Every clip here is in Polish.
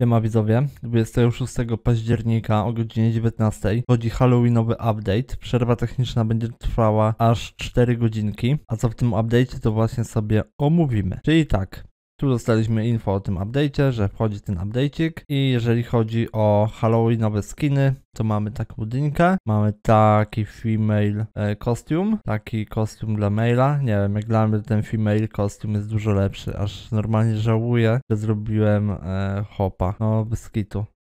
Siema widzowie, 26 października o godzinie 19 chodzi Halloweenowy update. Przerwa techniczna będzie trwała aż 4 godzinki, a co w tym update to właśnie sobie omówimy. Czyli tak, tu dostaliśmy info o tym update'cie, że wchodzi ten update'ik i jeżeli chodzi o Halloweenowe skiny, to mamy taką dynkę, mamy taki female kostium, e, taki kostium dla maila, nie wiem, jak dla mnie ten female kostium jest dużo lepszy, aż normalnie żałuję, że zrobiłem e, hopa, no bez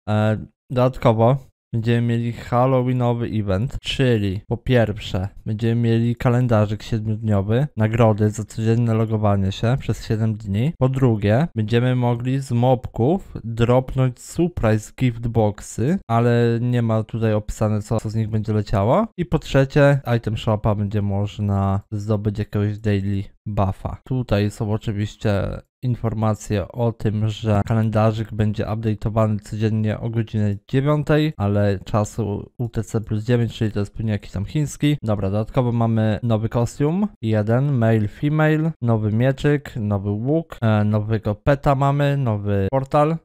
E, dodatkowo Będziemy mieli Halloweenowy event, czyli po pierwsze będziemy mieli kalendarzyk 7-dniowy, nagrody za codzienne logowanie się przez 7 dni. Po drugie, będziemy mogli z mobków dropnąć surprise gift boxy, ale nie ma tutaj opisane co, co z nich będzie leciało. I po trzecie, item shopa będzie można zdobyć jakiegoś daily buffa. Tutaj są oczywiście informacje o tym, że kalendarzyk będzie update'owany codziennie o godzinie 9, ale czasu UTC plus 9, czyli to jest pewnie jakiś tam chiński. Dobra, dodatkowo mamy nowy kostium, jeden, male, female, nowy mieczyk, nowy łuk, e, nowego peta mamy, nowy portal,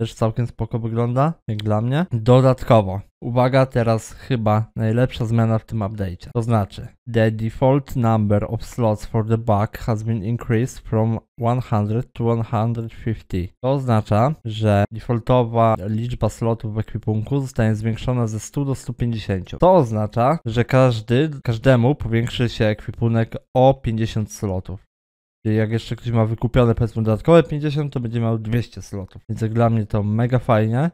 też całkiem spoko wygląda, jak dla mnie. Dodatkowo, uwaga, teraz chyba najlepsza zmiana w tym update. To znaczy, the default number of slots for the bug has been increased from 100 to 150. To oznacza, że defaultowa liczba slotów w ekwipunku zostanie zwiększona ze 100 do 150. To oznacza, że każdy, każdemu powiększy się ekwipunek o 50 slotów. Jak jeszcze ktoś ma wykupione powiedzmy dodatkowe 50, to będzie miał 200 slotów. Więc dla mnie to mega fajnie.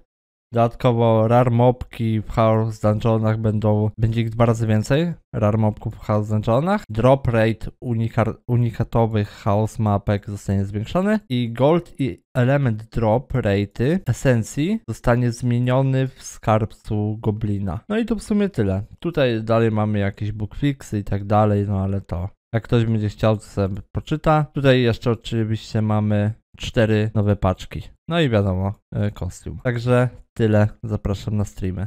Dodatkowo rar mobki w House Dungeonach będą, będzie ich dwa razy więcej, rar mobków w House Dungeonach. Drop rate unika, unikatowych House mapek zostanie zwiększony i gold i element drop rate esencji zostanie zmieniony w skarbcu goblina. No i to w sumie tyle. Tutaj dalej mamy jakieś bookfixy i tak dalej, no ale to jak ktoś będzie chciał, to sobie poczyta. Tutaj jeszcze oczywiście mamy cztery nowe paczki. No i wiadomo, e, kostium. Także tyle. Zapraszam na streamy.